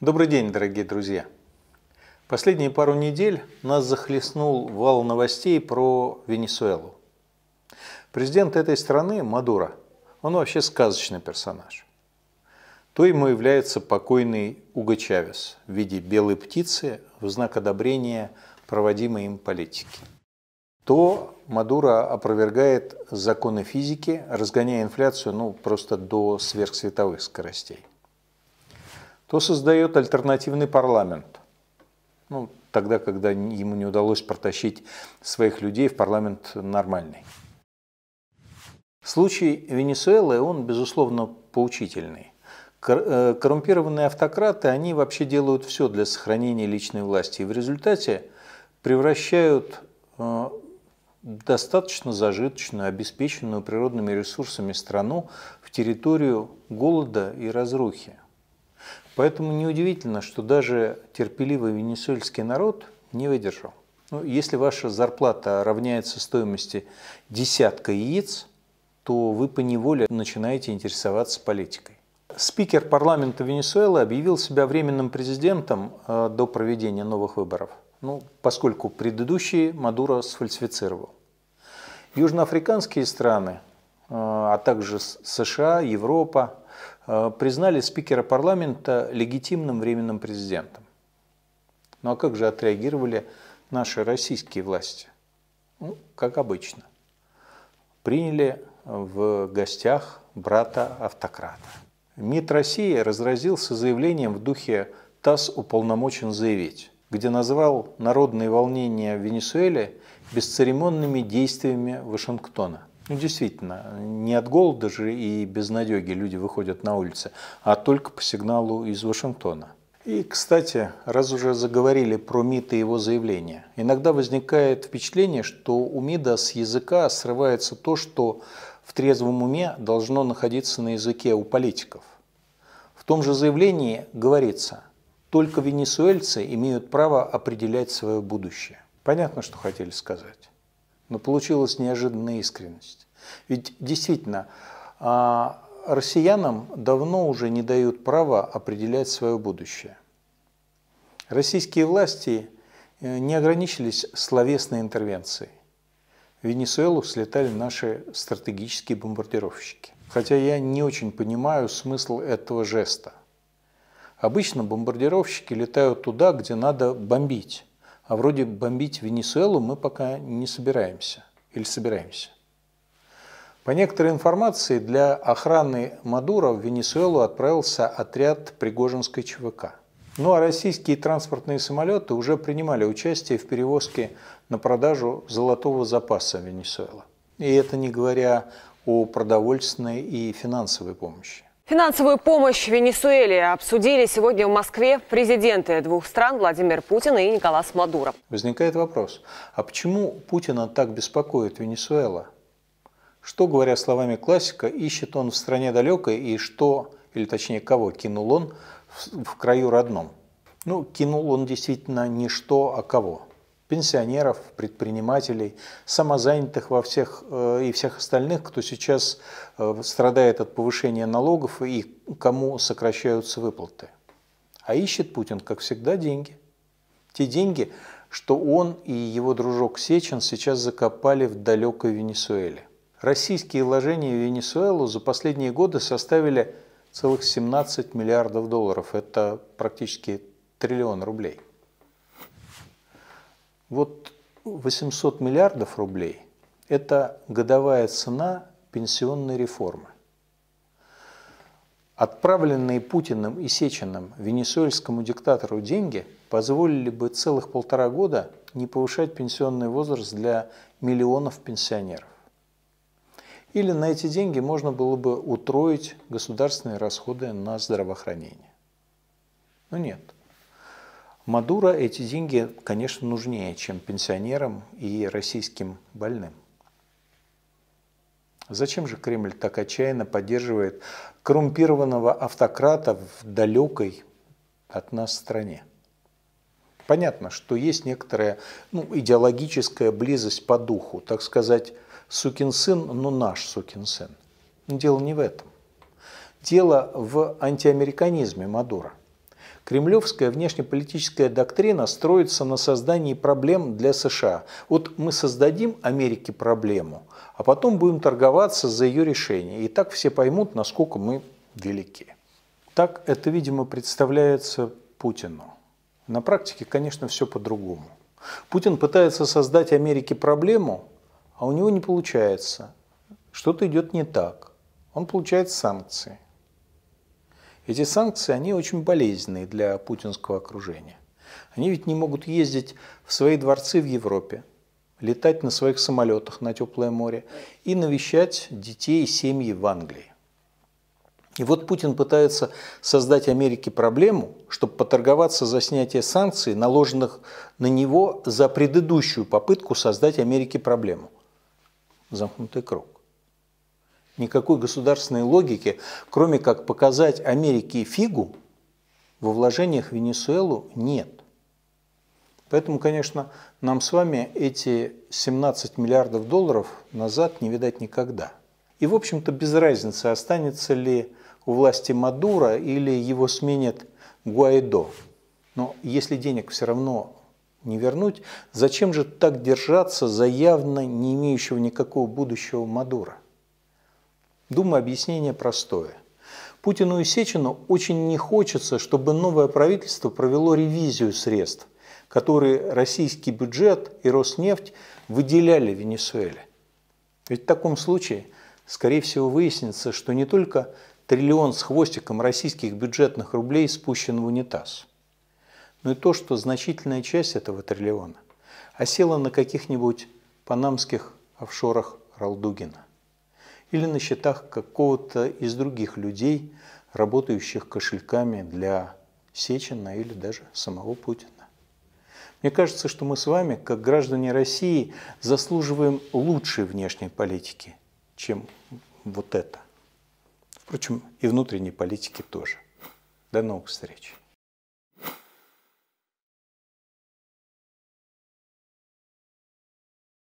Добрый день, дорогие друзья! Последние пару недель нас захлестнул вал новостей про Венесуэлу. Президент этой страны, Мадуро, он вообще сказочный персонаж. То ему является покойный Уго Чавес в виде белой птицы в знак одобрения проводимой им политики. То Мадуро опровергает законы физики, разгоняя инфляцию ну, просто до сверхсветовых скоростей то создает альтернативный парламент. Ну, тогда, когда ему не удалось протащить своих людей в парламент нормальный. Случай Венесуэлы, он, безусловно, поучительный. Э, коррумпированные автократы, они вообще делают все для сохранения личной власти. И в результате превращают э, достаточно зажиточную, обеспеченную природными ресурсами страну в территорию голода и разрухи. Поэтому неудивительно, что даже терпеливый венесуэльский народ не выдержал. Ну, если ваша зарплата равняется стоимости десятка яиц, то вы поневоле начинаете интересоваться политикой. Спикер парламента Венесуэлы объявил себя временным президентом э, до проведения новых выборов, ну, поскольку предыдущие Мадуро сфальсифицировал. Южноафриканские страны, э, а также США, Европа, Э, признали спикера парламента легитимным временным президентом. Ну а как же отреагировали наши российские власти? Ну, как обычно. Приняли в гостях брата автократа. МИД России разразился заявлением в духе «ТАСС уполномочен заявить», где назвал народные волнения в Венесуэле бесцеремонными действиями Вашингтона. Ну, действительно, не от голода же и безнадеги люди выходят на улицы, а только по сигналу из Вашингтона. И, кстати, раз уже заговорили про МИД и его заявление, иногда возникает впечатление, что у МИДа с языка срывается то, что в трезвом уме должно находиться на языке у политиков. В том же заявлении говорится, только венесуэльцы имеют право определять свое будущее. Понятно, что хотели сказать, но получилась неожиданная искренность. Ведь действительно, а, россиянам давно уже не дают права определять свое будущее. Российские власти э, не ограничились словесной интервенцией. В Венесуэлу слетали наши стратегические бомбардировщики. Хотя я не очень понимаю смысл этого жеста. Обычно бомбардировщики летают туда, где надо бомбить. А вроде бомбить Венесуэлу мы пока не собираемся. Или собираемся. По некоторой информации, для охраны Мадура в Венесуэлу отправился отряд Пригожинской ЧВК. Ну а российские транспортные самолеты уже принимали участие в перевозке на продажу золотого запаса Венесуэлы. И это не говоря о продовольственной и финансовой помощи. Финансовую помощь Венесуэле обсудили сегодня в Москве президенты двух стран Владимир Путин и Николас Мадуров. Возникает вопрос, а почему Путина так беспокоит Венесуэла? Что, говоря словами классика, ищет он в стране далекой и что, или точнее кого, кинул он в, в краю родном? Ну, кинул он действительно не что, а кого. Пенсионеров, предпринимателей, самозанятых во всех э, и всех остальных, кто сейчас э, страдает от повышения налогов и кому сокращаются выплаты. А ищет Путин, как всегда, деньги. Те деньги, что он и его дружок Сечин сейчас закопали в далекой Венесуэле. Российские вложения в Венесуэлу за последние годы составили целых 17 миллиардов долларов. Это практически триллион рублей. Вот 800 миллиардов рублей – это годовая цена пенсионной реформы. Отправленные Путиным и Сечиным венесуэльскому диктатору деньги позволили бы целых полтора года не повышать пенсионный возраст для миллионов пенсионеров. Или на эти деньги можно было бы утроить государственные расходы на здравоохранение. Но ну, нет. Мадуро эти деньги, конечно, нужнее, чем пенсионерам и российским больным. Зачем же Кремль так отчаянно поддерживает коррумпированного автократа в далекой от нас стране? Понятно, что есть некоторая ну, идеологическая близость по духу, так сказать, сукин сын, но наш сукин сын. дело не в этом. Дело в антиамериканизме Мадура. Кремлевская внешнеполитическая доктрина строится на создании проблем для США. Вот мы создадим Америке проблему, а потом будем торговаться за ее решение. И так все поймут, насколько мы велики. Так это, видимо, представляется Путину. На практике, конечно, все по-другому. Путин пытается создать Америке проблему, а у него не получается. Что-то идет не так. Он получает санкции. Эти санкции, они очень болезненные для путинского окружения. Они ведь не могут ездить в свои дворцы в Европе, летать на своих самолетах на теплое море и навещать детей и семьи в Англии. И вот Путин пытается создать Америке проблему, чтобы поторговаться за снятие санкций, наложенных на него за предыдущую попытку создать Америке проблему. Замкнутый круг. Никакой государственной логики, кроме как показать Америке фигу, во вложениях в Венесуэлу нет. Поэтому, конечно, нам с вами эти 17 миллиардов долларов назад не видать никогда. И, в общем-то, без разницы, останется ли у власти Мадура или его сменит Гуайдо. Но если денег все равно не вернуть, зачем же так держаться за явно не имеющего никакого будущего Мадура? Думаю, объяснение простое. Путину и Сечину очень не хочется, чтобы новое правительство провело ревизию средств, которые российский бюджет и Роснефть выделяли Венесуэле. Ведь в таком случае, скорее всего, выяснится, что не только триллион с хвостиком российских бюджетных рублей спущен в унитаз. Но ну и то, что значительная часть этого триллиона осела на каких-нибудь панамских офшорах Ралдугина или на счетах какого-то из других людей, работающих кошельками для Сечина или даже самого Путина. Мне кажется, что мы с вами, как граждане России, заслуживаем лучшей внешней политики, чем вот это. Впрочем, и внутренней политики тоже. До новых встреч!